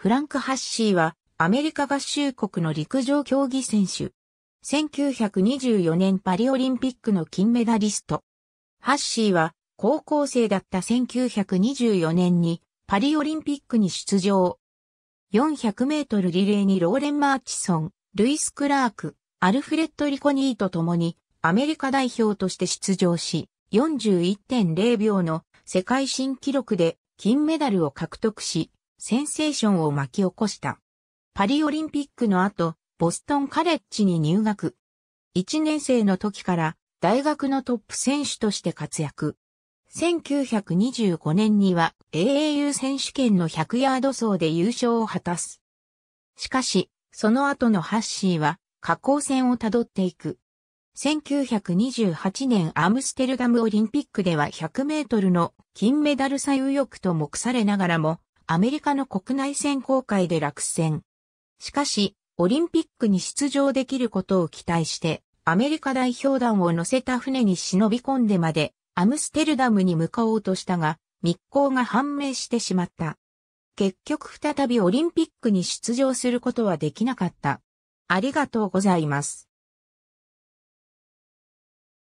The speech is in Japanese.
フランク・ハッシーはアメリカ合衆国の陸上競技選手。1924年パリオリンピックの金メダリスト。ハッシーは高校生だった1924年にパリオリンピックに出場。400メートルリレーにローレン・マーチソン、ルイス・クラーク、アルフレッド・リコニーと共にアメリカ代表として出場し、41.0秒の世界新記録で金メダルを獲得し、センセーションを巻き起こした。パリオリンピックの後、ボストンカレッジに入学。1年生の時から大学のトップ選手として活躍。1925年には AAU 選手権の100ヤード走で優勝を果たす。しかし、その後のハッシーは下降線をたどっていく。1928年アムステルダムオリンピックでは100メートルの金メダル最右翼と目されながらもアメリカの国内選考会で落選。しかし、オリンピックに出場できることを期待して、アメリカ代表団を乗せた船に忍び込んでまで、アムステルダムに向かおうとしたが、密航が判明してしまった。結局再びオリンピックに出場することはできなかった。ありがとうございます。